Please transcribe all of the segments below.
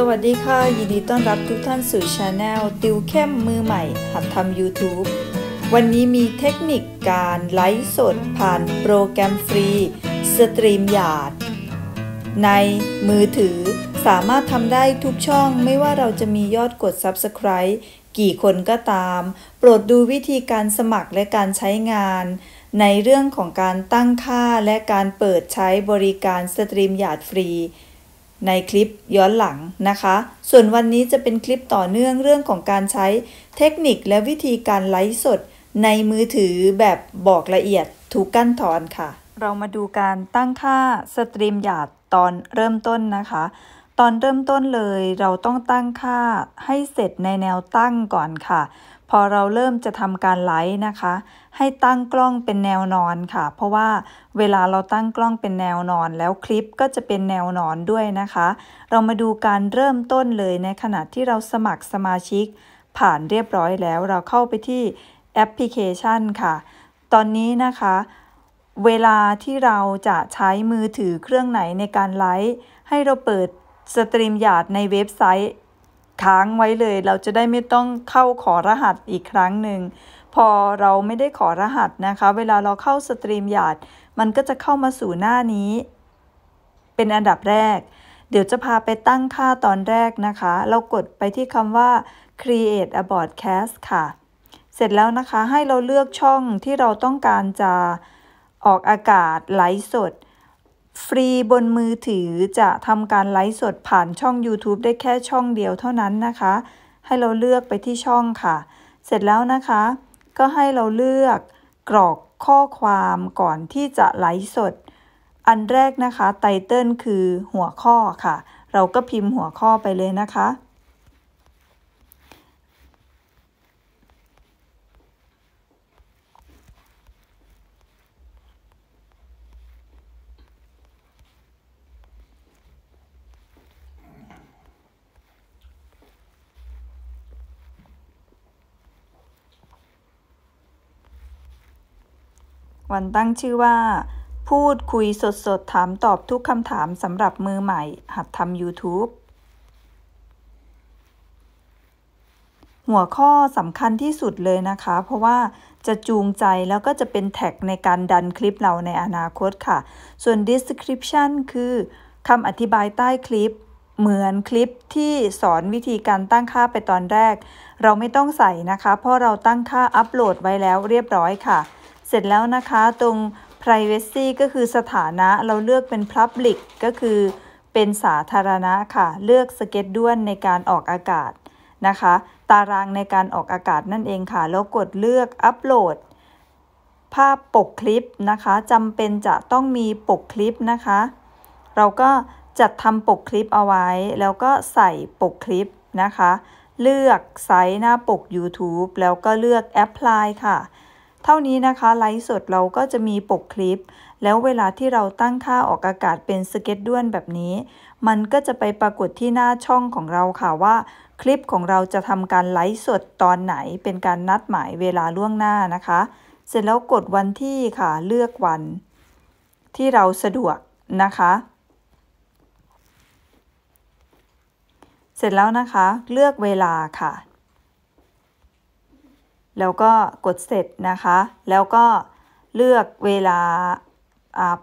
สวัสดีค่ะ ยินดีต้อนรับทุกท่านสู่ช anel ติวเข้มมือใหม่ หัดทำ YouTube วันนี้มีเทคนิคการไลฟ์สดผ่านโปรแกรมฟรีสตรีมหยาด ในมือถือสามารถทำได้ทุกช่องไม่ว่าเราจะมียอดกด Subscribe กี่คนก็ตามโปรดดูวิธีการสมัครและการใช้งาน ในเรื่องของการตั้งค่าและการเปิดใช้บริการสตรีมหยาดฟรีในคลิปย้อนหลังนะคะ ส่วนวันนี้จะเป็นคลิปต่อเนื่องเรื่องของการใช้เทคนิคและวิธีการไลฟ์สด ในมือถือแบบบอกละเอียดถูกกั้นถอนค่ะ เรามาดูการตั้งค่าสตรีมหยาดตอนเริ่มต้นนะคะ ตอนเริ่มต้นเลยเราต้องตั้งค่าให้เสร็จในแนวตั้งก่อนค่ะ พอเราเริ่มจะทำการไลฟ์นะคะให้ตั้งกล้องเป็นแนวนอนค่ะ เพราะว่าเวลาเราตั้งกล้องเป็นแนวนอน แล้วคลิปก็จะเป็นแนวนอนด้วยนะคะ เรามาดูการเริ่มต้นเลยในขณะที่เราสมัครสมาชิก ผ่านเรียบร้อยแล้วเราเข้าไปที่แอปพลิเคชันค่ะ ตอนนี้นะคะ เวลาที่เราจะใช้มือถือเครื่องไหนในการไลฟ์ให้เราเปิดสตรีมยาดในเว็บไซต์ค้างไว้เลย เราจะได้ไม่ต้องเข้าขอรหัสอีกครั้งหนึ่งพอเราไม่ได้ขอรหัสนะคะ เวลาเราเข้าสตรีมหยาดมันก็จะเข้ามาสู่หน้านี้ เป็นอันดับแรก เดี๋ยวจะพาไปตั้งค่าตอนแรกนะคะ เรากดไปที่คำว่า create a broadcast ค่ะ เสร็จแล้วนะคะ ให้เราเลือกช่องที่เราต้องการจะออกอากาศไลฟ์สด ฟรีบนมือถือจะทำการไลฟ์สดผ่านช่อง YouTube ได้แค่ช่องเดียวเท่านั้นนะคะ ให้เราเลือกไปที่ช่องค่ะ เสร็จแล้วนะคะก็ให้เราเลือกกรอกข้อความก่อนที่จะไลฟ์สด อันแรกนะคะไตเติลคือหัวข้อค่ะ เราก็พิมพ์หัวข้อไปเลยนะคะวันตั้งชื่อว่า พูดคุยสดๆ ถามตอบทุกคำถามสำหรับมือใหม่ หัดทำ YouTube หัวข้อสำคัญที่สุดเลยนะคะ เพราะว่าจะจูงใจแล้วก็จะเป็นแท็กในการดันคลิปเราในอนาคตค่ะ ส่วน description คือคำอธิบายใต้คลิป เหมือนคลิปที่สอนวิธีการตั้งค่าไปตอนแรก เราไม่ต้องใส่นะคะ เพราะเราตั้งค่าอัปโหลดไว้แล้ว เรียบร้อยค่ะเสร็จแล้วนะคะตรง privacy ก็คือสถานะเราเลือกเป็น public ก็คือเป็นสาธารณะค่ะเลือกสเก็ตด้วนในการออกอากาศนะคะ ตารางในการออกอากาศนั่นเองค่ะ แล้วกดเลือกอัปโหลดภาพปกคลิปนะคะจำเป็นจะต้องมีปกคลิปนะคะ เราก็จัดทำปกคลิปเอาไว้ แล้วก็ใส่ปกคลิปนะคะ เลือกไซส์หน้าปก YouTube แล้วก็เลือก Apply ค่ะเท่านี้นะคะไลฟ์สดเราก็จะมีปกคลิป แล้วเวลาที่เราตั้งค่าออกอากาศเป็นสเก็ตด้วนแบบนี้มันก็จะไปปรากฏที่หน้าช่องของเราค่ะว่าคลิปของเราจะทำการไลฟ์สดตอนไหน เป็นการนัดหมายเวลาล่วงหน้านะคะ เสร็จแล้วกดวันที่ค่ะเลือกวัน ที่เราสะดวกนะคะ เสร็จแล้วนะคะเลือกเวลาค่ะแล้วก็กดเสร็จนะคะ แล้วก็เลือกเวลา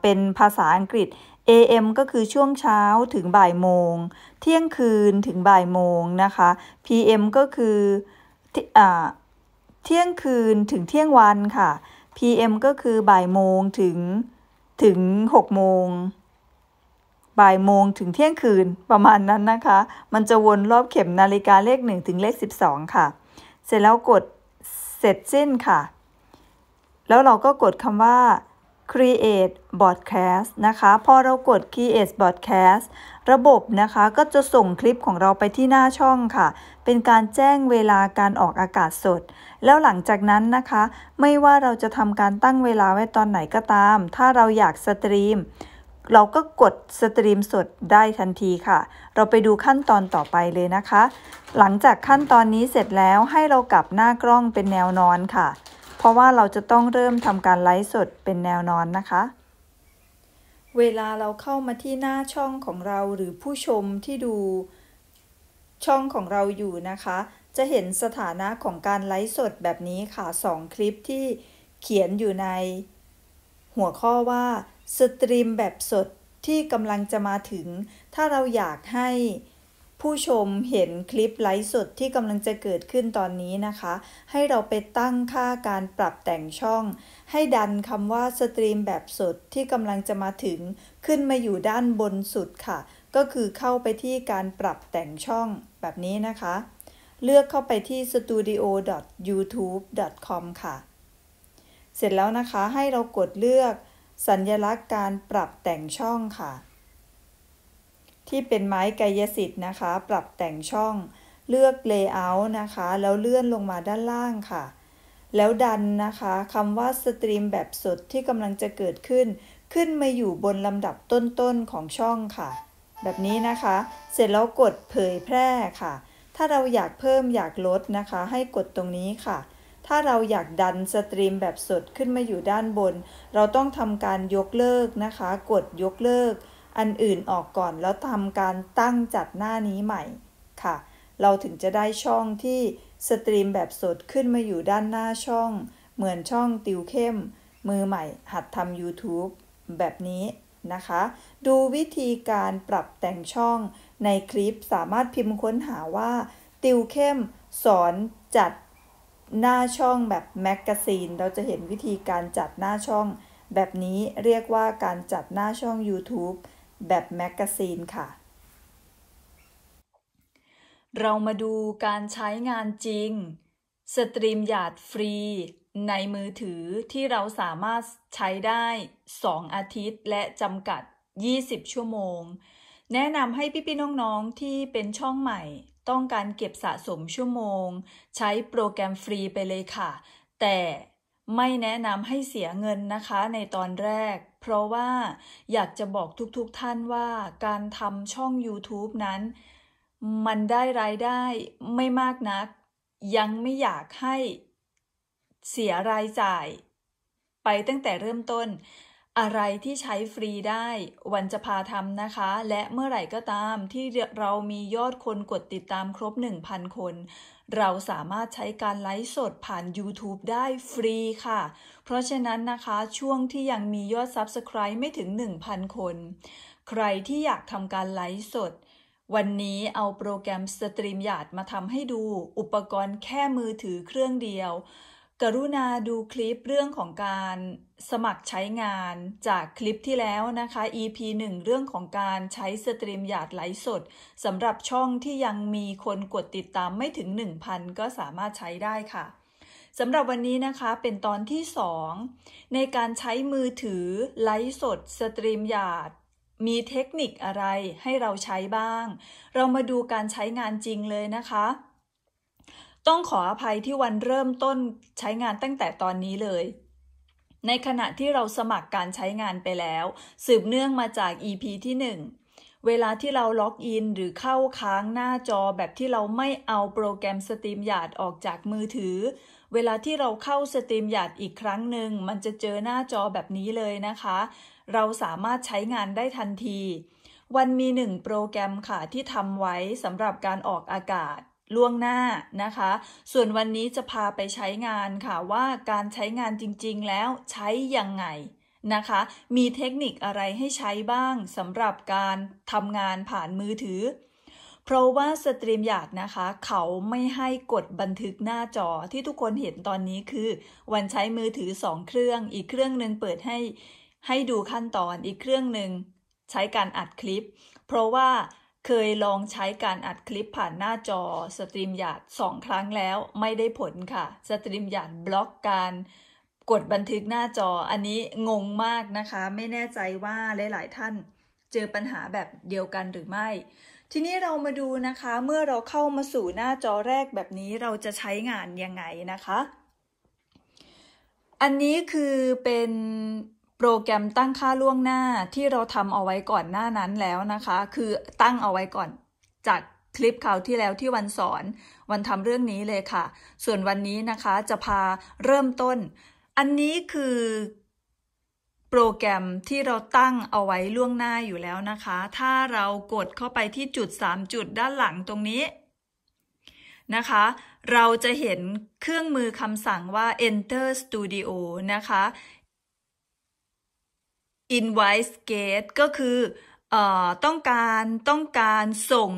เป็นภาษาอังกฤษ AM ก็คือช่วงเช้าถึงบ่ายโมง เที่ยงคืนถึงบ่ายโมงนะคะ PM ก็คือเที่ยงคืนถึงเที่ยงวันค่ะ PM ก็คือบ่ายโมงถึงถึง6โมง บ่ายโมงถึงเที่ยงคืนประมาณนั้นนะคะ มันจะวนรอบเข็มนาฬิกาเลข1ถึงเลข12 ค่ะ เสร็จแล้วกดเสร็จสิ้นค่ะ แล้วเราก็กดคำว่า create broadcast นะคะ พอเรากด create broadcast ระบบนะคะก็จะส่งคลิปของเราไปที่หน้าช่องค่ะ เป็นการแจ้งเวลาการออกอากาศสด แล้วหลังจากนั้นนะคะ ไม่ว่าเราจะทำการตั้งเวลาไว้ตอนไหนก็ตาม ถ้าเราอยากสตรีมเราก็กดสตรีมสดได้ทันทีค่ะ เราไปดูขั้นตอนต่อไปเลยนะคะ หลังจากขั้นตอนนี้เสร็จแล้วให้เรากลับหน้ากล้องเป็นแนวนอนค่ะ เพราะว่าเราจะต้องเริ่มทำการไลฟ์สดเป็นแนวนอนนะคะ เวลาเราเข้ามาที่หน้าช่องของเราหรือผู้ชมที่ดูช่องของเราอยู่นะคะ จะเห็นสถานะของการไลฟ์สดแบบนี้ค่ะ2คลิปที่เขียนอยู่ในหัวข้อว่าสตรีมแบบสดที่กำลังจะมาถึง ถ้าเราอยากให้ ผู้ชมเห็นคลิปไลฟ์สดที่กำลังจะเกิดขึ้นตอนนี้นะคะ ให้เราไปตั้งค่าการปรับแต่งช่อง ให้ดันคำว่าสตรีมแบบสดที่กำลังจะมาถึง ขึ้นมาอยู่ด้านบนสุดค่ะ ก็คือเข้าไปที่การปรับแต่งช่อง แบบนี้นะคะ เลือกเข้าไปที่ studio.youtube.com ค่ะ เสร็จแล้วนะคะ ให้เรากดเลือกสัญญลักษณ์การปรับแต่งช่องค่ะ ที่เป็นไม้กายสิทธิ์นะคะ ปรับแต่งช่อง เลือกเลเยอร์นะคะ แล้วเลื่อนลงมาด้านล่างค่ะ แล้วดันนะคะคำว่าสตรีมแบบสดที่กำลังจะเกิดขึ้น ขึ้นมาอยู่บนลำดับต้น ๆ ของช่องค่ะ แบบนี้นะคะ เสร็จแล้วกดเผยแพร่ค่ะ ถ้าเราอยากเพิ่มอยากลดนะคะ ให้กดตรงนี้ค่ะถ้าเราอยากดันสตรีมแบบสดขึ้นมาอยู่ด้านบน เราต้องทำการยกเลิกนะคะ กดยกเลิก อันอื่นออกก่อนแล้วทำการตั้งจัดหน้านี้ใหม่ค่ะ เราถึงจะได้ช่องที่สตรีมแบบสดขึ้นมาอยู่ด้านหน้าช่อง เหมือนช่องติว เข้ม มือใหม่ หัดทำ YouTube แบบนี้นะคะ ดูวิธีการปรับแต่งช่อง ในคลิปสามารถพิมพ์ค้นหาว่า ติวเข้ม สอนจัดหน้าช่องแบบแมกกาซีน เราจะเห็นวิธีการจัดหน้าช่องแบบนี้เรียกว่าการจัดหน้าช่อง YouTube แบบแมกกาซีนค่ะ เรามาดูการใช้งานจริง สตรีมหยาดฟรี ในมือถือที่เราสามารถใช้ได้ 2 อาทิตย์และจำกัด 20 ชั่วโมง แนะนำให้พี่ๆน้องๆที่เป็นช่องใหม่ต้องการเก็บสะสมชั่วโมง ใช้โปรแกรมฟรีไปเลยค่ะ แต่ไม่แนะนำให้เสียเงินนะคะในตอนแรก เพราะว่าอยากจะบอกทุกๆทท่านว่าการทำช่อง YouTube นั้น มันได้รายได้ไม่มากนัก ยังไม่อยากให้เสียรายจ่ายไปตั้งแต่เริ่มต้นอะไรที่ใช้ฟรีได้ วันจะพาทำนะคะ และเมื่อไหร่ก็ตามที่เรามียอดคนกดติดตามครบ 1,000 คน เราสามารถใช้การไลฟ์สดผ่าน YouTube ได้ฟรีค่ะ เพราะฉะนั้นนะคะช่วงที่ยังมียอด Subscribe ไม่ถึง 1,000 คน ใครที่อยากทำการไลฟ์สด วันนี้เอาโปรแกรมสตรีมยา a r มาทำให้ดู อุปกรณ์แค่มือถือเครื่องเดียวกรุณาดูคลิปเรื่องของการสมัครใช้งานจากคลิปที่แล้วนะคะ EP 1เรื่องของการใช้สตรีมหยาดไลฟ์สดสำหรับช่องที่ยังมีคนกดติดตามไม่ถึง 1,000 ก็สามารถใช้ได้ค่ะสำหรับวันนี้นะคะ เป็นตอนที่ 2 ในการใช้มือถือไลฟ์สดสตรีมหยาดมีเทคนิคอะไรให้เราใช้บ้าง เรามาดูการใช้งานจริงเลยนะคะต้องขออภัยที่วันเริ่มต้นใช้งานตั้งแต่ตอนนี้เลย ในขณะที่เราสมัครการใช้งานไปแล้ว สืบเนื่องมาจาก EP ที่ 1 เวลาที่เราล็อกอินหรือเข้าค้างหน้าจอแบบที่เราไม่เอาโปรแกรมสตรีมหยาดออกจากมือถือ เวลาที่เราเข้าสตรีมหยาดอีกครั้งหนึ่งมันจะเจอหน้าจอแบบนี้เลยนะคะ เราสามารถใช้งานได้ทันที วันมีหนึ่งโปรแกรมค่ะที่ทำไว้สำหรับการออกอากาศล่วงหน้านะคะ ส่วนวันนี้จะพาไปใช้งานค่ะว่าการใช้งานจริงๆ แล้วใช้ยังไงนะคะ มีเทคนิคอะไรให้ใช้บ้างสำหรับการทำงานผ่านมือถือ เพราะว่าสตรีมอยากนะคะ เขาไม่ให้กดบันทึกหน้าจอ ที่ทุกคนเห็นตอนนี้คือ วันใช้มือถือ2เครื่อง อีกเครื่องหนึ่งเปิดให้ ให้ดูขั้นตอนอีกเครื่องหนึ่งใช้การอัดคลิป เพราะว่าเคยลองใช้การอัดคลิปผ่านหน้าจอสตรีมยาดสองครั้งแล้วไม่ได้ผลค่ะสตรีมยาดบล็อกการกดบันทึกหน้าจออันนี้งงมากนะคะไม่แน่ใจว่าหลาย ๆ ท่านเจอปัญหาแบบเดียวกันหรือไม่ ทีนี้เรามาดูนะคะเมื่อเราเข้ามาสู่หน้าจอแรกแบบนี้เราจะใช้งานยังไงนะคะ อันนี้คือเป็นโปรแกรมตั้งค่าล่วงหน้าที่เราทำเอาไว้ก่อนหน้านั้นแล้วนะคะ คือตั้งเอาไว้ก่อนจากคลิปคราวที่แล้วที่วันสอนวันทำเรื่องนี้เลยค่ะ ส่วนวันนี้นะคะจะพาเริ่มต้น อันนี้คือโปรแกรมที่เราตั้งเอาไว้ล่วงหน้าอยู่แล้วนะคะ ถ้าเรากดเข้าไปที่จุด 3 จุดด้านหลังตรงนี้ นะคะ เราจะเห็นเครื่องมือคำสั่งว่า enter studio นะคะ invite gate ก็คือต้องการ ต้องการส่ง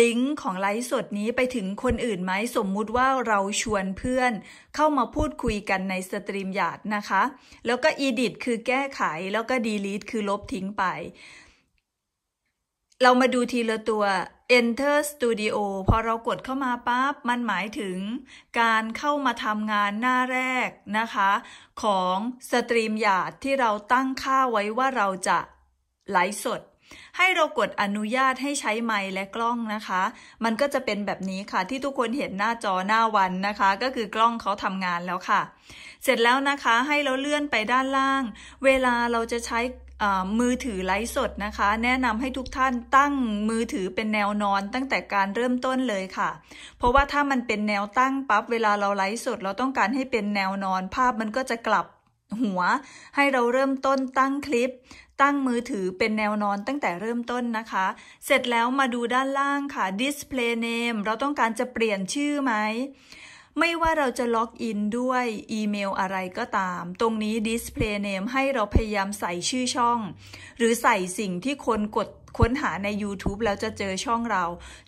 ลิงก์ของไลฟ์สดนี้ไปถึงคนอื่นไหม สมมุติว่าเราชวนเพื่อนเข้ามาพูดคุยกันในสตรีมหยาดนะคะ แล้วก็ edit คือแก้ไข แล้วก็ delete คือลบทิ้งไปเรามาดูทีละตัว Enter Studio พอเรากดเข้ามาปั๊บ มันหมายถึงการเข้ามาทำงานหน้าแรกนะคะ ของสตรีมหยาดที่เราตั้งค่าไว้ว่าเราจะไลฟ์สด ให้เรากดอนุญาตให้ใช้ไมค์และกล้องนะคะ มันก็จะเป็นแบบนี้ค่ะที่ทุกคนเห็นหน้าจอหน้าวันนะคะ ก็คือกล้องเขาทำงานแล้วค่ะ เสร็จแล้วนะคะให้เราเลื่อนไปด้านล่าง เวลาเราจะใช้มือถือไลฟ์สดนะคะ แนะนำให้ทุกท่านตั้งมือถือเป็นแนวนอนตั้งแต่การเริ่มต้นเลยค่ะเพราะว่าถ้ามันเป็นแนวตั้งปั๊บเวลาเราไลฟ์สด เราต้องการให้เป็นแนวนอนภาพมันก็จะกลับหัว ให้เราเริ่มต้นตั้งคลิป ตั้งมือถือเป็นแนวนอนตั้งแต่เริ่มต้นนะคะ เสร็จแล้วมาดูด้านล่างค่ะ display name เราต้องการจะเปลี่ยนชื่อไหมไม่ว่าเราจะล็อกอินด้วยอีเมลอะไรก็ตาม ตรงนี้ Display Name ให้เราพยายามใส่ชื่อช่อง หรือใส่สิ่งที่คนกดค้นหาใน YouTube แล้วจะเจอช่องเรา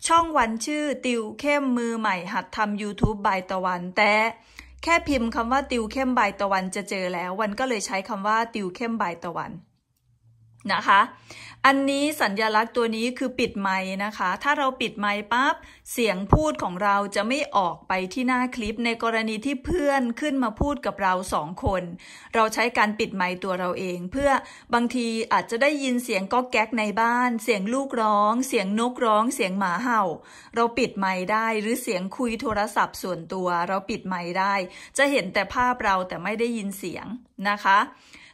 ช่องวันชื่อติวเข้มมือใหม่ หัดทำ YouTube บายตะวัน แต่แค่พิมพ์คำว่าติวเข้มบายตะวันจะเจอแล้ว วันก็เลยใช้คำว่าติวเข้มบายตะวัน นะคะอันนี้สัญญลักษณ์ตัวนี้คือปิดไม้นะคะ ถ้าเราปิดไม้ปั๊บ เสียงพูดของเราจะไม่ออกไปที่หน้าคลิป ในกรณีที่เพื่อนขึ้นมาพูดกับเราสองคน เราใช้การปิดไม้ตัวเราเอง เพื่อบางทีอาจจะได้ยินเสียงก็แก๊กในบ้าน เสียงลูกร้อง เสียงนกร้อง เสียงหมาเห่า เราปิดไม้ได้ หรือเสียงคุยโทรศัพท์ส่วนตัว เราปิดไม้ได้ จะเห็นแต่ภาพเราแต่ไม่ได้ยินเสียงนะคะ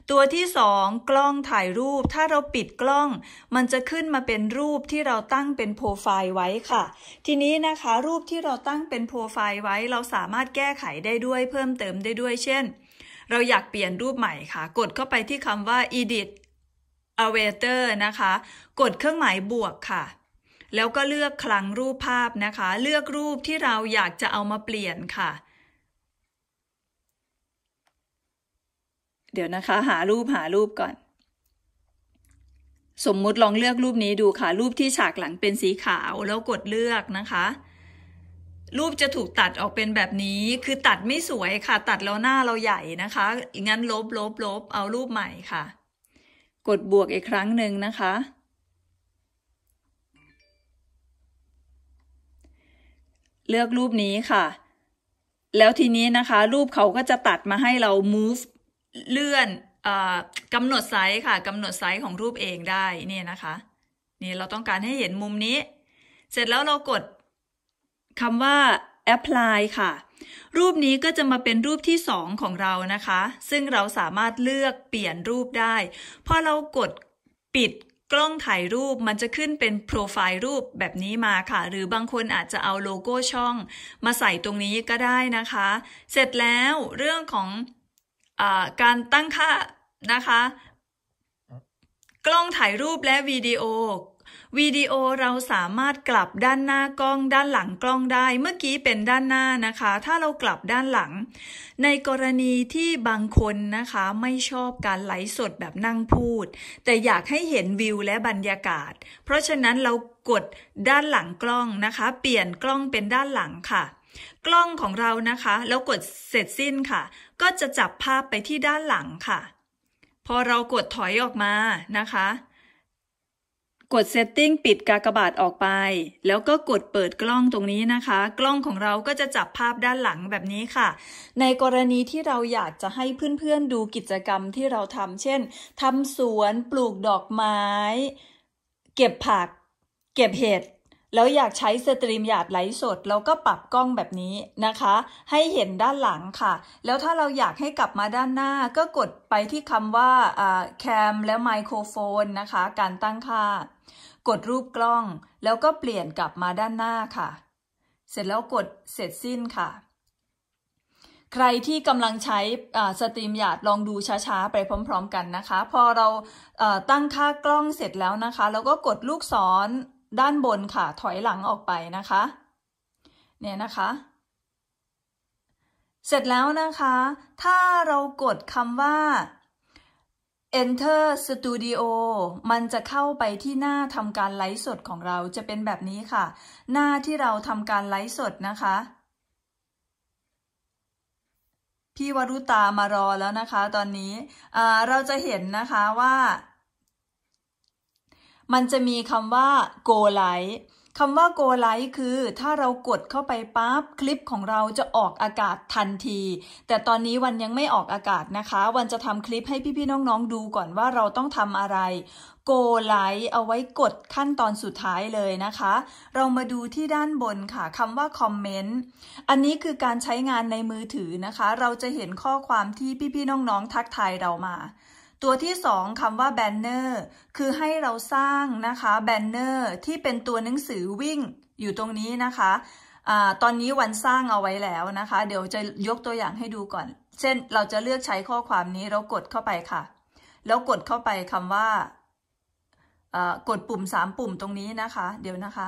ตัวที่สองกล้องถ่ายรูปถ้าเราปิดกล้อง มันจะขึ้นมาเป็นรูปที่เราตั้งเป็นโปรไฟล์ไว้ค่ะ ทีนี้นะคะรูปที่เราตั้งเป็นโปรไฟล์ไว้ เราสามารถแก้ไขได้ด้วยเพิ่มเติมได้ด้วย เช่นเราอยากเปลี่ยนรูปใหม่ค่ะ กดเข้าไปที่คำว่า edit a v a t e r นะคะกดเครื่องหมายบวกค่ะ แล้วก็เลือกคลังรูปภาพนะคะ เลือกรูปที่เราอยากจะเอามาเปลี่ยนค่ะเดี๋ยวนะคะ หารูปหารูปก่อน สมมุติลองเลือกรูปนี้ดูค่ะ รูปที่ฉากหลังเป็นสีขาวแล้วกดเลือกนะคะ รูปจะถูกตัดออกเป็นแบบนี้คือตัดไม่สวยค่ะตัดแล้วหน้าเราใหญ่นะคะงั้นลบลบลบเอารูปใหม่ค่ะ กดบวกอีกครั้งหนึ่งนะคะ เลือกรูปนี้ค่ะ แล้วทีนี้นะคะรูปเขาก็จะตัดมาให้เรา move เลื่อนกำหนดไซส์ค่ะกำหนดไซส์ของรูปเองได้นี่นะคะ นี่เราต้องการให้เห็นมุมนี้ เสร็จแล้วเรากดคำว่า apply ค่ะ รูปนี้ก็จะมาเป็นรูปที่2ของเรานะคะ ซึ่งเราสามารถเลือกเปลี่ยนรูปได้พอเรากดปิดกล้องถ่ายรูปมันจะขึ้นเป็นโปรไฟล์รูปแบบนี้มาค่ะ หรือบางคนอาจจะเอาโลโก้ช่อง มาใส่ตรงนี้ก็ได้นะคะ เสร็จแล้วเรื่องของการตั้งค่านะคะ กล้องถ่ายรูปและวิดีโอวิดีโอเราสามารถกลับด้านหน้ากล้องด้านหลังกล้องได้เมื่อกี้เป็นด้านหน้านะคะ ถ้าเรากลับด้านหลัง ในกรณีที่บางคนนะคะไม่ชอบการไลฟ์สดแบบนั่งพูด แต่อยากให้เห็นวิวและบรรยากาศ เพราะฉะนั้นเรากดด้านหลังกล้องนะคะ เปลี่ยนกล้องเป็นด้านหลังค่ะ กล้องของเรานะคะแล้วกดเสร็จสิ้นค่ะก็จะจับภาพไปที่ด้านหลังค่ะ พอเรากดถอยออกมานะคะ กด Setting ปิดกากบาทออกไป แล้วก็กดเปิดกล้องตรงนี้นะคะ กล้องของเราก็จะจับภาพด้านหลังแบบนี้ค่ะ ในกรณีที่เราอยากจะให้เพื่อนๆ ดูกิจกรรมที่เราทำเช่นทำสวนปลูกดอกไม้ เก็บผัก เก็บเห็ดแล้วอยากใช้สตรีมหยาดไลฟ์สดเราก็ปรับกล้องแบบนี้นะคะ ให้เห็นด้านหลังค่ะ แล้วถ้าเราอยากให้กลับมาด้านหน้า ก็กดไปที่คำว่าแคมและไมโครโฟนนะคะ การตั้งค่า กดรูปกล้อง แล้วก็เปลี่ยนกลับมาด้านหน้าค่ะ เสร็จแล้วกดเสร็จสิ้นค่ะ ใครที่กำลังใช้สตรีมหยาดลองดูช้าๆไปพร้อมๆกันนะคะ พอเราตั้งค่ากล้องเสร็จแล้วนะคะเราก็กดลูกศรด้านบนค่ะถอยหลังออกไปนะคะ เนี่ยนะคะ เสร็จแล้วนะคะ ถ้าเรากดคำว่า enter studio มันจะเข้าไปที่หน้าทำการไลฟ์สดของเราจะเป็นแบบนี้ค่ะ หน้าที่เราทำการไลฟ์สดนะคะ พี่วรุตามารอแล้วนะคะตอนนี้เราจะเห็นนะคะว่ามันจะมีคำว่า go live คำว่า go live คือ ถ้าเรากดเข้าไปปั๊บคลิปของเราจะออกอากาศทันที แต่ตอนนี้วันยังไม่ออกอากาศนะคะ วันจะทำคลิปให้พี่ๆน้องๆดูก่อนว่าเราต้องทำอะไร go live เอาไว้กดขั้นตอนสุดท้ายเลยนะคะ เรามาดูที่ด้านบนค่ะคำว่า comment อันนี้คือการใช้งานในมือถือนะคะ เราจะเห็นข้อความที่พี่ๆน้องๆทักทายเรามาตัวที่สองคำว่าแบนเนอร์คือให้เราสร้างนะคะแบนเนอร์ที่เป็นตัวหนังสือวิ่ง อยู่ตรงนี้นะคะ ตอนนี้วันสร้างเอาไว้แล้วนะคะ เดี๋ยวจะยกตัวอย่างให้ดูก่อน เช่นเราจะเลือกใช้ข้อความนี้เรากดเข้าไปค่ะ แล้วกดเข้าไปคำว่า กดปุ่ม 3 ปุ่มตรงนี้นะคะ เดี๋ยวนะคะ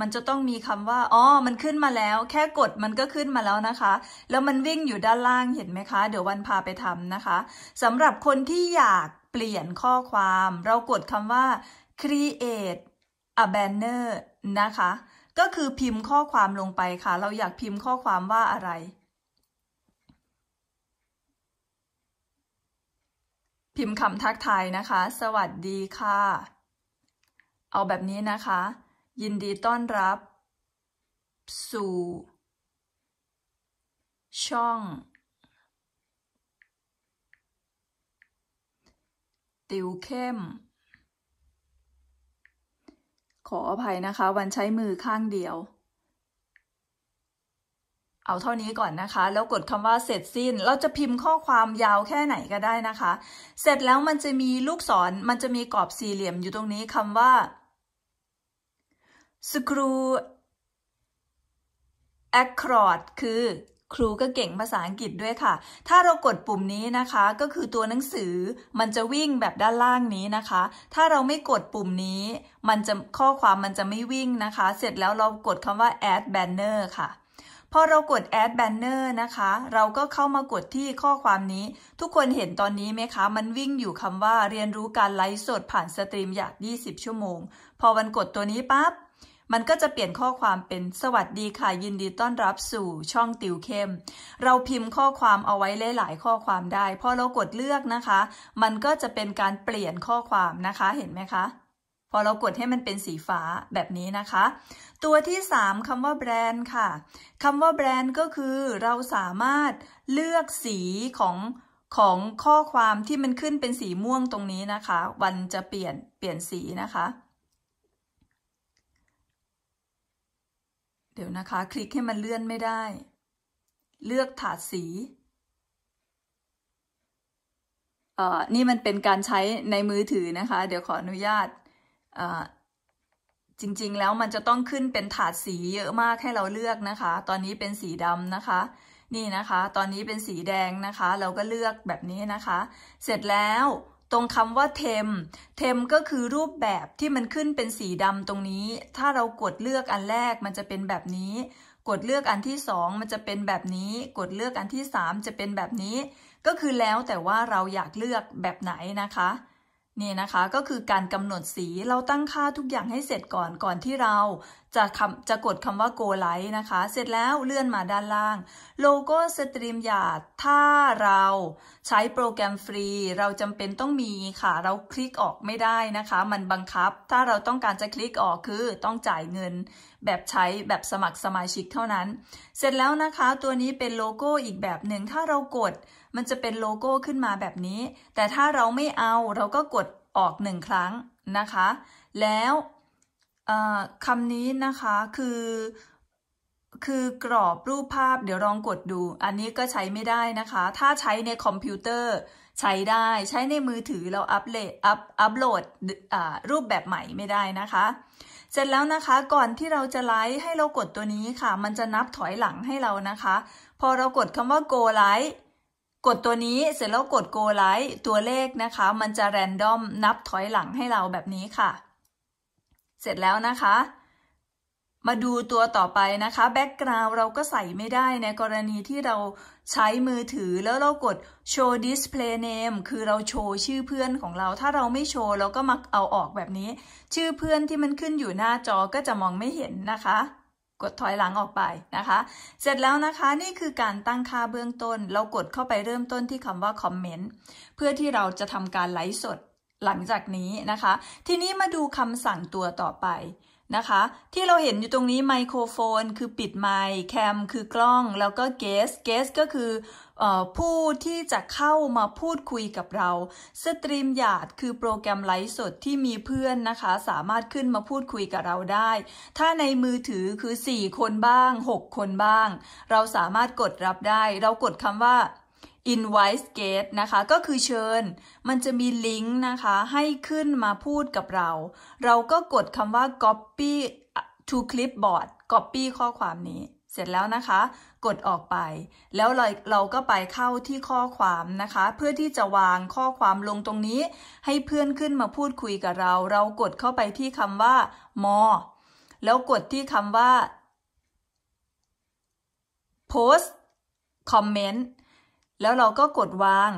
มันจะต้องมีคำว่า อ๋อ มันขึ้นมาแล้ว แค่กดมันก็ขึ้นมาแล้วนะคะ แล้วมันวิ่งอยู่ด้านล่าง เห็นไหมคะ เดี๋ยววันพาไปทำนะคะ สำหรับคนที่อยากเปลี่ยนข้อความ เรากดคำว่า create a banner นะคะ ก็คือพิมพ์ข้อความลงไปค่ะ เราอยากพิมพ์ข้อความว่าอะไร พิมพ์คำทักทายนะคะ สวัสดีค่ะ เอาแบบนี้นะคะยินดีต้อนรับ สู่ช่อง ติวเข้ม ขออภัยนะคะวันใช้มือข้างเดียว เอาเท่านี้ก่อนนะคะ แล้วกดคำว่าเสร็จสิ้น เราจะพิมพ์ข้อความยาวแค่ไหนก็ได้นะคะ เสร็จแล้วมันจะมีลูกศรมันจะมีกรอบสี่เหลี่ยมอยู่ตรงนี้คำว่าสครูแอคคอร์ดคือ ครูก็เก่งภาษาอังกฤษด้วยค่ะ ถ้าเรากดปุ่มนี้นะคะ ก็คือตัวหนังสือ มันจะวิ่งแบบด้านล่างนี้นะคะ ถ้าเราไม่กดปุ่มนี้ มันจะข้อความมันจะไม่วิ่งนะคะ เสร็จแล้วเรากดคำว่า add banner ค่ะ พอเรากด add banner นะคะ เราก็เข้ามากดที่ข้อความนี้ ทุกคนเห็นตอนนี้ไหมคะ มันวิ่งอยู่คำว่าเรียนรู้การไลฟ์สดผ่านสตรีมอยาก20 ชั่วโมง พอวันกดตัวนี้ปับ๊บมันก็จะเปลี่ยนข้อความเป็นสวัสดีค่ะ ยินดีต้อนรับสู่ช่องติวเข้ม เราพิมพ์ข้อความเอาไว้หลายๆข้อความได้พอเรากดเลือกนะคะ มันก็จะเป็นการเปลี่ยนข้อความนะคะเห็นไหมคะ พอเรากดให้มันเป็นสีฟ้าแบบนี้นะคะ ตัวที่ 3คำว่าแบรนด์ค่ะ คำว่าแบรนด์ก็คือ เราสามารถเลือกสีของของข้อความที่มันขึ้นเป็นสีม่วงตรงนี้นะคะวันจะเปลี่ยนเปลี่ยนสีนะคะเดี๋ยวนะคะ คลิกให้มันเลื่อนไม่ได้ เลือกถาดสีเอ่อนี่มันเป็นการใช้ในมือถือนะคะ เดี๋ยวขออนุญาตเอ่อจริงๆแล้วมันจะต้องขึ้นเป็นถาดสีเยอะมากให้เราเลือกนะคะ ตอนนี้เป็นสีดำนะคะ นี่นะคะ ตอนนี้เป็นสีแดงนะคะ เราก็เลือกแบบนี้นะคะ เสร็จแล้วตรงคำว่าเทม เทม ก็คือรูปแบบที่มันขึ้นเป็นสีดำตรงนี้ ถ้าเรากดเลือกอันแรกมันจะเป็นแบบนี้ กดเลือกอันที่สองมันจะเป็นแบบนี้ กดเลือกอันที่สามจะเป็นแบบนี้ ก็คือแล้วแต่ว่าเราอยากเลือกแบบไหนนะคะนี่นะคะก็คือการกำหนดสีเราตั้งค่าทุกอย่างให้เสร็จก่อนก่อนที่เราจะคำจะกดคำว่า go light นะคะเสร็จแล้วเลื่อนมาด้านล่าง โลโก้สตรีมยาดถ้าเราใช้โปรแกรมฟรี เราจำเป็นต้องมีค่ะเราคลิกออกไม่ได้นะคะ มันบังคับถ้าเราต้องการจะคลิกออกคือต้องจ่ายเงิน แบบใช้แบบสมัครสมาชิกเท่านั้น เสร็จแล้วนะคะตัวนี้เป็นโลโก้อีกแบบหนึ่งถ้าเรากดมันจะเป็นโลโก้ขึ้นมาแบบนี้ แต่ถ้าเราไม่เอาเราก็กดออกหนึ่งครั้งนะคะ แล้วคำนี้นะคะคือ คือกรอบรูปภาพเดี๋ยวลองกดดู อันนี้ก็ใช้ไม่ได้นะคะ ถ้าใช้ในคอมพิวเตอร์ใช้ได้ ใช้ในมือถือเราอัปเลอัปอัปโหลดรูปแบบใหม่ไม่ได้นะคะ เสร็จแล้วนะคะก่อนที่เราจะไลฟ์ให้เรากดตัวนี้ค่ะ มันจะนับถอยหลังให้เรานะคะ พอเรากดคำว่า go live กดตัวนี้เสร็จแล้วกด go live ตัวเลขนะคะ มันจะแรนดอมนับถอยหลังให้เราแบบนี้ค่ะ เสร็จแล้วนะคะ มาดูตัวต่อไปนะคะแบ็กกราวเราก็ใส่ไม่ได้ในกรณีที่เราใช้มือถือแล้วเรากด show display name คือเราโชว์ชื่อเพื่อนของเรา ถ้าเราไม่โชว์เราก็มักเอาออกแบบนี้ ชื่อเพื่อนที่มันขึ้นอยู่หน้าจอก็จะมองไม่เห็นนะคะกดถอยหลังออกไปนะคะ เสร็จแล้วนะคะนี่คือการตั้งค่าเบื้องต้น เรากดเข้าไปเริ่มต้นที่คำว่าคอมเมนต์เพื่อที่เราจะทำการไลฟ์สดหลังจากนี้นะคะ ทีนี้มาดูคำสั่งตัวต่อไปนะคะที่เราเห็นอยู่ตรงนี้ไมโครโฟนคือปิดไมค์แคมคือกล้องแล้วก็เกสเกสก็คืออผู้ที่จะเข้ามาพูดคุยกับเรา สตรีมหยาดคือโปรแกรมไลฟ์สดที่มีเพื่อนนะคะ สามารถขึ้นมาพูดคุยกับเราได้ ถ้าในมือถือคือ 4 คนบ้าง 6 คนบ้าง เราสามารถกดรับได้ เรากดคำว่า invite g a t e นะคะ ก็คือเชิญ มันจะมีลิงก์นะคะ ให้ขึ้นมาพูดกับเรา เราก็กดคำว่า copy to clipboard copy ข้อความนี้ เสร็จแล้วนะคะ กดออกไป แล้วเราเราก็ไปเข้าที่ข้อความนะคะ เพื่อที่จะวางข้อความลงตรงนี้ ให้เพื่อนขึ้นมาพูดคุยกับเรา เรากดเข้าไปที่คำว่า more แล้วกดที่คำว่า post comment แล้วเราก็กดวาง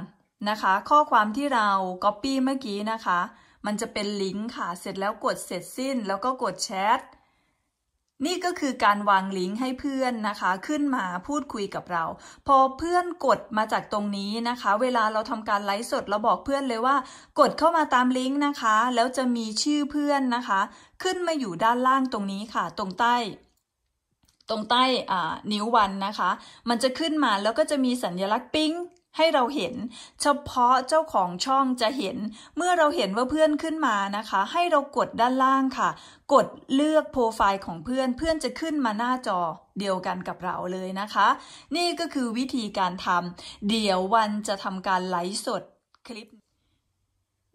นะคะ ข้อความที่เรา Copy เมื่อกี้นะคะมันจะเป็นลิงก์ค่ะ เสร็จแล้วกดเสร็จสิ้น แล้วก็กดแชทนี่ก็คือการวางลิงก์ให้เพื่อนนะคะ ขึ้นมาพูดคุยกับเราพอเพื่อนกดมาจากตรงนี้นะคะ เวลาเราทำการไลฟ์สดเราบอกเพื่อนเลยว่า กดเข้ามาตามลิงก์นะคะ แล้วจะมีชื่อเพื่อนนะคะ ขึ้นมาอยู่ด้านล่างตรงนี้ค่ะ ตรงใต้ตรงใต้นิ้ววันนะคะ มันจะขึ้นมาแล้วก็จะมีสัญลักษณ์ปิ้งให้เราเห็นเฉพาะเจ้าของช่องจะเห็นเมื่อเราเห็นว่าเพื่อนขึ้นมานะคะ ให้เรากดด้านล่างค่ะ กดเลือกโปรไฟล์ของเพื่อนเพื่อนจะขึ้นมาหน้าจอเดียวกันกับเราเลยนะคะ นี่ก็คือวิธีการทำเดี๋ยววันจะทำการไลฟ์สดคลิป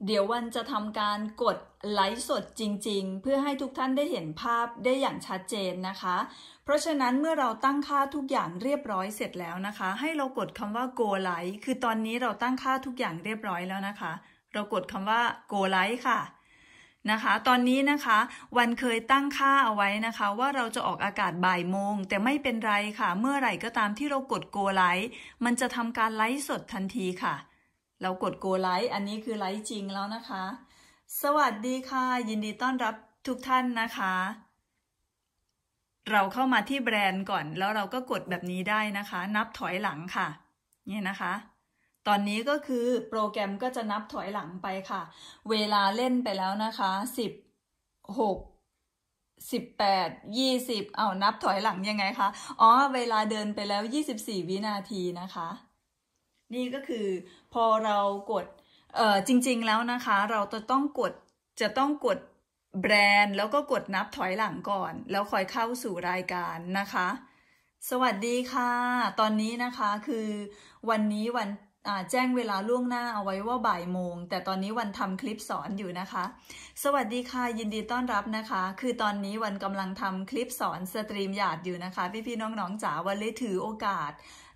เดี๋ยววันจะทำการกดไลฟ์สดจริงๆ เพื่อให้ทุกท่านได้เห็นภาพได้อย่างชัดเจนนะคะ เพราะฉะนั้นเมื่อเราตั้งค่าทุกอย่างเรียบร้อยเสร็จแล้วนะคะ ให้เรากดคำว่า go live คือตอนนี้เราตั้งค่าทุกอย่างเรียบร้อยแล้วนะคะ เรากดคำว่า go live ค่ะ นะคะ ตอนนี้นะคะ วันเคยตั้งค่าเอาไว้นะคะ ว่าเราจะออกอากาศบ่ายโมง แต่ไม่เป็นไรค่ะ เมื่อไหร่ก็ตามที่เรากด go live มันจะทำการไลฟ์สดทันทีค่ะ เรากด go live อันนี้คือไลฟ์จริงแล้วนะคะสวัสดีค่ะ ยินดีต้อนรับทุกท่านนะคะ เราเข้ามาที่แบรนด์ก่อน แล้วเราก็กดแบบนี้ได้นะคะ นับถอยหลังค่ะ นี่นะคะ ตอนนี้ก็คือโปรแกรมก็จะนับถอยหลังไปค่ะ เวลาเล่นไปแล้วนะคะสิบหกสิบแปดยี่สิบเอานับถอยหลังยังไงคะอ๋อเวลาเดินไปแล้วยี่สิบสี่วินาทีนะคะ นี่ก็คือพอเรากดเออจริง ๆแล้วนะคะ เราจะต้องกดจะต้องกดแบรนด์แล้วก็กดนับถอยหลังก่อน แล้วคอยเข้าสู่รายการนะคะ สวัสดีค่ะ ตอนนี้นะคะคือ วันนี้วันแจ้งเวลาล่วงหน้าเอาไว้ว่าบ่ายโมงแต่ตอนนี้วันทำคลิปสอนอยู่นะคะ สวัสดีค่ะ ยินดีต้อนรับนะคะ คือตอนนี้วันกำลังทำคลิปสอนสตรีมหยาดอยู่นะคะพี่พี่น้องๆจ๋าวันเลยถือโอกาส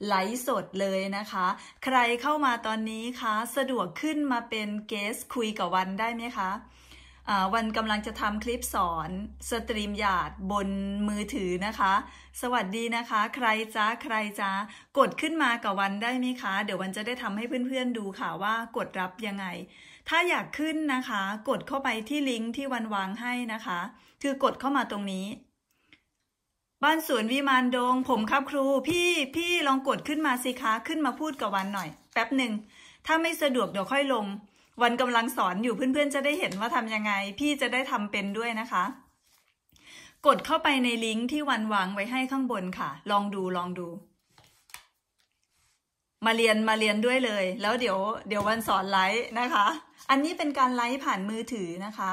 ไลฟ์สดเลยนะคะ ใครเข้ามาตอนนี้คะสะดวกขึ้นมาเป็นเกสคุยกับวันได้ไหมคะวันกำลังจะทำคลิปสอน สตรีมหยาดบนมือถือนะคะ สวัสดีนะคะ ใครจ้าใครจ้ากดขึ้นมากับวันได้ไหมคะเดี๋ยววันจะได้ทำให้เพื่อน ๆดูค่ะว่า กดรับยังไง ถ้าอยากขึ้นนะคะ กดเข้าไปที่ลิงก์ที่วันวางให้นะคะ คือกดเข้ามาตรงนี้ บ้านสวนวิมานดง ผมครับครู พี่พี่ลองกดขึ้นมาสิคะขึ้นมาพูดกับวันหน่อย แป๊บหนึ่งถ้าไม่สะดวกเดี๋ยวค่อยลงวันกำลังสอนอยู่เพื่อนๆจะได้เห็นว่าทำยังไงพี่จะได้ทำเป็นด้วยนะคะ กดเข้าไปในลิงก์ที่วันวางไว้ให้ข้างบนค่ะลองดูลองดู มาเรียนมาเรียนด้วยเลย แล้วเดี๋ยว เดี๋ยววันสอนไลฟ์นะคะ อันนี้เป็นการไลฟ์ผ่านมือถือนะคะ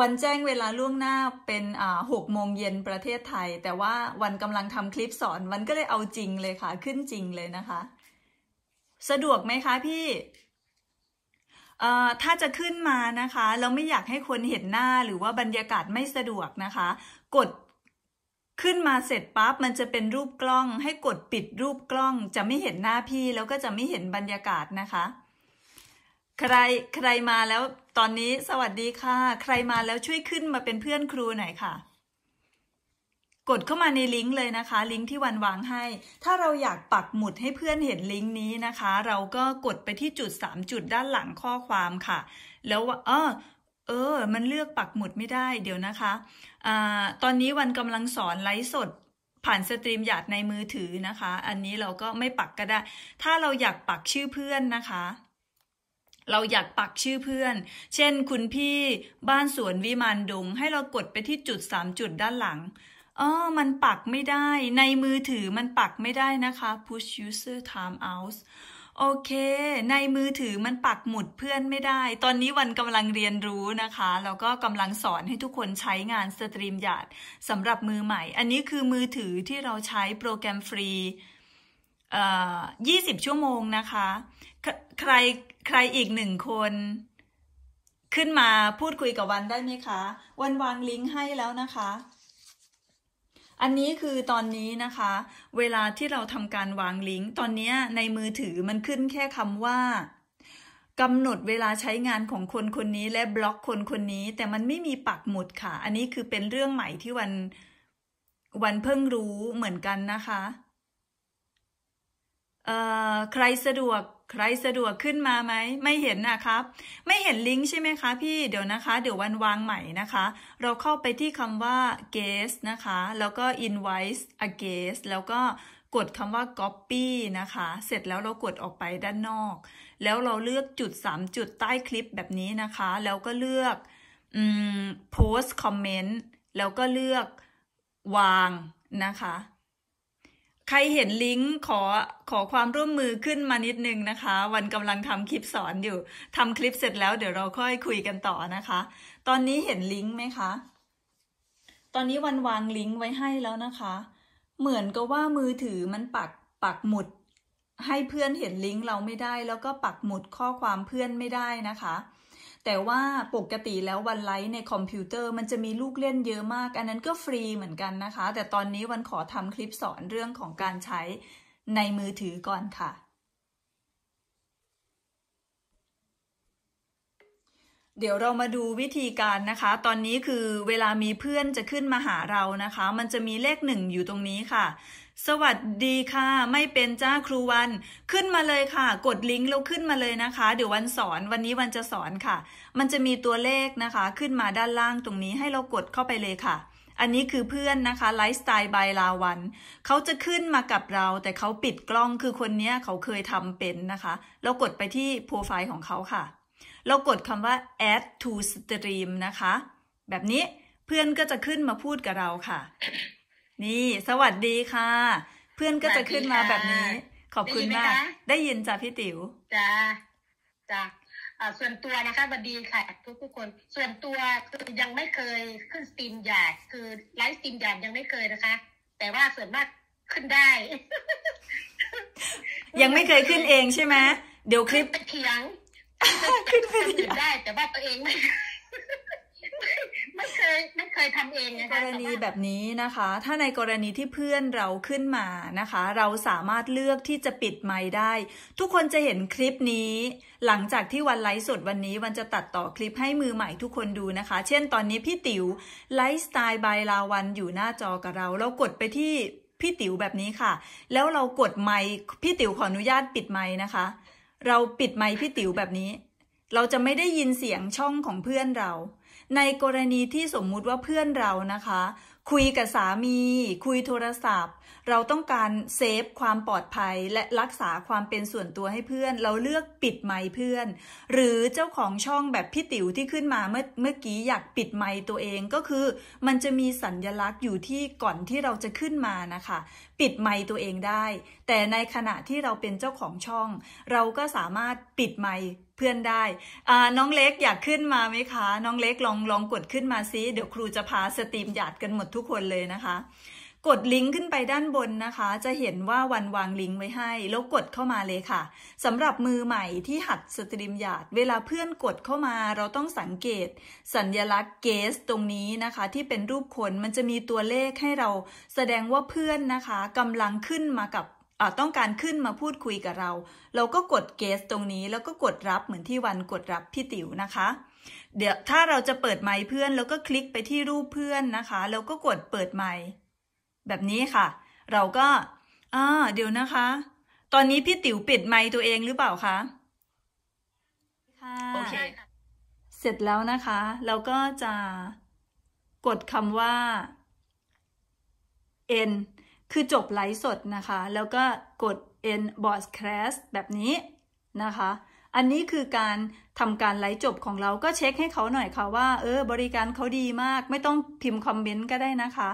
วันแจ้งเวลาล่วงหน้าเป็นอ่าหกโมงเย็นประเทศไทย แต่ว่าวันกำลังทำคลิปสอนวันก็เลยเอาจริงเลยค่ะขึ้นจริงเลยนะคะสะดวกไหมคะพี่ถ้าจะขึ้นมานะคะ เราไม่อยากให้คนเห็นหน้าหรือว่าบรรยากาศไม่สะดวกนะคะ กดขึ้นมาเสร็จปั๊บมันจะเป็นรูปกล้อง ให้กดปิดรูปกล้อง จะไม่เห็นหน้าพี่แล้วก็จะไม่เห็นบรรยากาศนะคะ ใครใครมาแล้วตอนนี้สวัสดีค่ะ ใครมาแล้วช่วยขึ้นมาเป็นเพื่อนครูหน่อยค่ะกดเข้ามาในลิงก์เลยนะคะ ลิงก์ที่วันวางให้ ถ้าเราอยากปักหมุดให้เพื่อนเห็นลิงก์นี้นะคะ เราก็กดไปที่จุด3จุดด้านหลังข้อความค่ะ แล้วเออ เออ มันเลือกปักหมุดไม่ได้ เดี๋ยวนะคะอ่าตอนนี้วันกำลังสอนไลฟ์สดผ่านสตรีมหยาดในมือถือนะคะ อันนี้เราก็ไม่ปักก็ได้ ถ้าเราอยากปักชื่อเพื่อนนะคะ เราอยากปักชื่อเพื่อน เช่น คุณพี่บ้านสวนวิมานดงให้เรากดไปที่จุด3จุดด้านหลังเออมันปักไม่ได้ ในมือถือมันปักไม่ได้นะคะ push user timeout โอเค ในมือถือมันปักหมุดเพื่อนไม่ได้ ตอนนี้วันกำลังเรียนรู้นะคะ แล้วก็กำลังสอนให้ทุกคนใช้งานสตรีมยาดสำหรับมือใหม่ อันนี้คือมือถือที่เราใช้โปรแกรมฟรี20 ชั่วโมงนะคะ ใครใครอีกหนึ่งคน ขึ้นมาพูดคุยกับวันได้ไหมคะ วันวางลิงก์ให้แล้วนะคะอันนี้ คือตอนนี้นะคะ เวลาที่เราทำการ วางลิงก์ตอนนี้ในมือถือมันขึ้นแค่คำว่ากำหนดเวลาใช้งานของคนคนนี้และบล็อกคนคนนี้แต่มันไม่มีปักหมุดค่ะ อันนี้คือเป็นเรื่องใหม่ที่วันวันเพิ่งรู้เหมือนกันนะคะใครสะดวกใครสะดวกขึ้นมาไหม ไม่เห็นนะครับ ไม่เห็นลิงก์ใช่ไหมคะพี่เดี๋ยวนะคะ เดี๋ยววันวางใหม่นะคะ เราเข้าไปที่คำว่า guest นะคะ แล้วก็ invite a guest แล้วก็กดคำว่า copy นะคะ เสร็จแล้วเรากดออกไปด้านนอก แล้วเราเลือกจุด 3 จุดใต้คลิปแบบนี้นะคะ แล้วก็เลือกอ post comment แล้วก็เลือกวางนะคะใครเห็นลิงก์ขอขอความร่วมมือขึ้นมานิดนึงนะคะ วันกำลังทำคลิปสอนอยู่ทำคลิปเสร็จแล้วเดี๋ยวเราค่อยคุยกันต่อนะคะ ตอนนี้เห็นลิงก์ไหมคะตอนนี้วันวางลิงก์ไว้ให้แล้วนะคะ เหมือนกับว่ามือถือมันปักปักหมุด ให้เพื่อนเห็นลิงก์เราไม่ได้ แล้วก็ปักหมุดข้อความเพื่อนไม่ได้นะคะแต่ว่าปกติแล้ววันไลท์ในคอมพิวเตอร์มันจะมีลูกเล่นเยอะมาก อันนั้นก็ฟรีเหมือนกันนะคะ แต่ตอนนี้วันขอทำคลิปสอนเรื่องของการใช้ในมือถือก่อนค่ะ เดี๋ยวเรามาดูวิธีการนะคะ ตอนนี้คือเวลามีเพื่อนจะขึ้นมาหาเรานะคะ มันจะมีเลขหนึ่งอยู่ตรงนี้ค่ะสวัสดีค่ะ ไม่เป็นจ้าครูวันขึ้นมาเลยค่ะ กดลิงก์แล้วขึ้นมาเลยนะคะ เดี๋ยววันสอนวันนี้วันจะสอนค่ะ มันจะมีตัวเลขนะคะ ขึ้นมาด้านล่างตรงนี้ให้เรากดเข้าไปเลยค่ะ อันนี้คือเพื่อนนะคะ ไลฟ์สไตล์บายลาวัน เขาจะขึ้นมากับเรา แต่เขาปิดกล้องคือคนนี้เขาเคยทำเป็นนะคะเรากดไปที่โปรไฟล์ของเขาค่ะ เรากดคำว่า add to stream นะคะ แบบนี้เพื่อนก็จะขึ้นมาพูดกับเราค่ะนี่สวัสดีค่ะ เพื่อนก็จะขึ้นมาแบบนี้ ขอบคุณมากได้ยินจ้ะพี่ติ๋วจ้าจ้าส่วนตัวนะคะบัดดีค่ะทุกทุกคน ส่วนตัวคือยังไม่เคยขึ้นสตรีมหยาดคือไลฟ์สตรีมหยาดยังไม่เคยนะคะ แต่ว่าส่วนมากขึ้นได้ ยังไม่เคยขึ้นเองใช่ไหมเดี๋ยวคลิปเถียง ขึ้นไปได้ แต่ว่าตัวเองไม่ไม่เคยไม่เคยทำเองนะคะกรณีแบบนี้นะคะ ถ้าในกรณีที่เพื่อนเราขึ้นมานะคะ เราสามารถเลือกที่จะปิดไมค์ได้ ทุกคนจะเห็นคลิปนี้ หลังจากที่วันไลฟ์สดวันนี้ วันจะตัดต่อคลิปให้มือใหม่ทุกคนดูนะคะ เช่นตอนนี้พี่ติ๋วไลฟ์สไตล์บายลาวันอยู่หน้าจอกับเรา เรากดไปที่พี่ติ๋วแบบนี้ค่ะ แล้วเรากดไมค์พี่ติ๋วขออนุญาตปิดไมค์นะคะ เราปิดไมค์พี่ติ๋วแบบนี้ เราจะไม่ได้ยินเสียงช่องของเพื่อนเราในกรณีที่สมมุติว่าเพื่อนเรานะคะ คุยกับสามี คุยโทรศัพท์ เราต้องการเซฟความปลอดภัยและรักษาความเป็นส่วนตัวให้เพื่อน เราเลือกปิดไมค์เพื่อน หรือเจ้าของช่องแบบพี่ติ๋วที่ขึ้นมาเมื่อเมื่อกี้อยากปิดไมค์ตัวเองก็คือ มันจะมีสัญญลักษณ์อยู่ที่ก่อนที่เราจะขึ้นมานะคะ ปิดไมค์ตัวเองได้ แต่ในขณะที่เราเป็นเจ้าของช่อง เราก็สามารถปิดไมค์เพื่อนได้น้องเล็กอยากขึ้นมาไหมคะ น้องเล็กลองลองกดขึ้นมาซิเดี๋ยวครูจะพาสตรีมหยาดกันหมดทุกคนเลยนะคะ กดลิงก์ขึ้นไปด้านบนนะคะ จะเห็นว่าวันวางลิงก์ไว้ให้ แล้วกดเข้ามาเลยค่ะสำหรับมือใหม่ที่หัดสตรีมหยาดเวลาเพื่อนกดเข้ามา เราต้องสังเกต สัญญลักษณ์เกสตรงนี้นะคะ ที่เป็นรูปคนมันจะมีตัวเลขให้เราแสดงว่าเพื่อนนะคะกำลังขึ้นมากับต้องการขึ้นมาพูดคุยกับเรา เราก็กดเกสตรงนี้ แล้วก็กดรับเหมือนที่วันกดรับพี่ติ๋วนะคะ เดี๋ยวถ้าเราจะเปิดไมค์เพื่อน แล้วก็คลิกไปที่รูปเพื่อนนะคะแล้วก็กดเปิด ไมค์แบบนี้ค่ะ เราก็อ่าเดี๋ยวนะคะ ตอนนี้พี่ติ๋วปิด ไมค์ตัวเองหรือเปล่าคะค่ะโอเคเสร็จแล้วนะคะ เราก็จะกดคำว่า end คือจบไลฟ์สดนะคะ แล้วก็กด end broadcast แบบนี้นะคะ อันนี้คือการทำการไลฟ์จบของเราก็เช็คให้เขาหน่อยค่ะว่า เออบริการเขาดีมาก ไม่ต้องพิมพ์คอมเมนต์ก็ได้นะคะ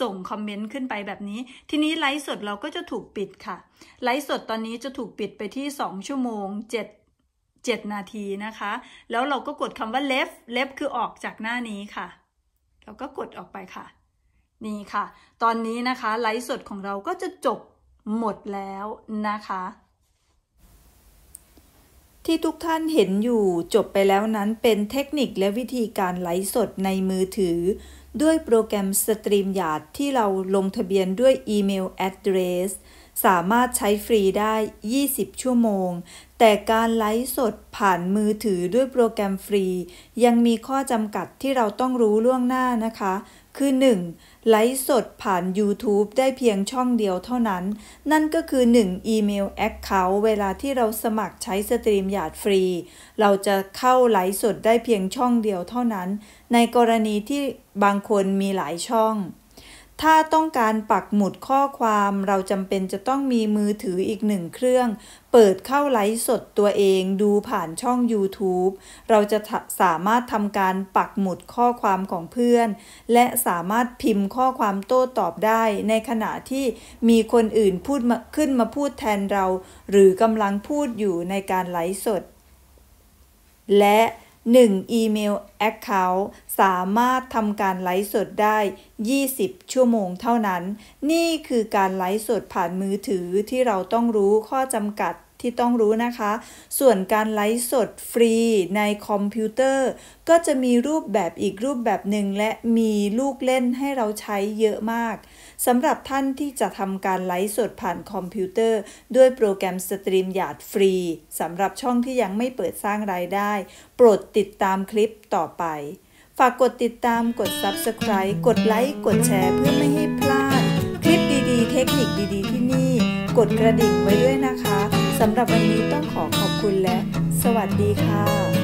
ส่งคอมเมนต์ขึ้นไปแบบนี้ ทีนี้ไลฟ์สดเราก็จะถูกปิดค่ะ ไลฟ์สดตอนนี้จะถูกปิดไปที่ 2 ชั่วโมง7 7นาทีนะคะ แล้วเราก็กดคำว่า left left คือออกจากหน้านี้ค่ะเราก็กดออกไปค่ะนี่ค่ะ ตอนนี้นะคะ ไลฟ์สดของเราก็จะจบหมดแล้วนะคะ ที่ทุกท่านเห็นอยู่จบไปแล้วนั้นเป็นเทคนิคและวิธีการไลฟ์สดในมือถือ ด้วยโปรแกรมสตรีมหยาดที่เราลงทะเบียนด้วยอีเมลแอดเดรสสามารถใช้ฟรีได้ 20 ชั่วโมง แต่การไลฟ์สดผ่านมือถือด้วยโปรแกรมฟรี ยังมีข้อจำกัดที่เราต้องรู้ล่วงหน้านะคะคือ 1. ไลฟ์สดผ่าน YouTube ได้เพียงช่องเดียวเท่านั้น นั่นก็คือ 1. อีเมลแอคเคาท์เวลาที่เราสมัครใช้สตรีมหยาดฟรี เราจะเข้าไลฟ์สดได้เพียงช่องเดียวเท่านั้น ในกรณีที่บางคนมีหลายช่อง ถ้าต้องการปักหมุดข้อความเราจำเป็นจะต้องมีมือถืออีกหนึ่งเครื่องเปิดเข้าไลฟ์สดตัวเองดูผ่านช่อง YouTube เราจะสามารถทำการปักหมุดข้อความของเพื่อน และสามารถพิมพ์ข้อความโต้ตอบได้ในขณะที่มีคนอื่นพูดขึ้นมาพูดแทนเรา หรือกำลังพูดอยู่ในการไลฟ์สด และ1อีเมล Account สามารถทำการไลฟ์สดได้ 20 ชั่วโมงเท่านั้น นี่คือการไลฟ์สดผ่านมือถือที่เราต้องรู้ข้อจำกัดที่ต้องรู้นะคะ ส่วนการไลฟ์สดฟรีในคอมพิวเตอร์ ก็จะมีรูปแบบอีกรูปแบบหนึ่งและมีลูกเล่นให้เราใช้เยอะมาก สำหรับท่านที่จะทำการไลฟ์สดผ่านคอมพิวเตอร์ ด้วยโปรแกรมสตรีมหยาดฟรีสำหรับช่องที่ยังไม่เปิดสร้างรายได้ โปรดติดตามคลิปต่อไป ฝากกดติดตามกด Subscribe กดไลค์ กดแชร์เพื่อไม่ให้พลาด คลิปดีๆ เทคนิคดีๆที่นี่ กดกระดิ่งไว้ด้วยนะคะสำหรับวันนี้ต้องขอขอบคุณและสวัสดีค่ะ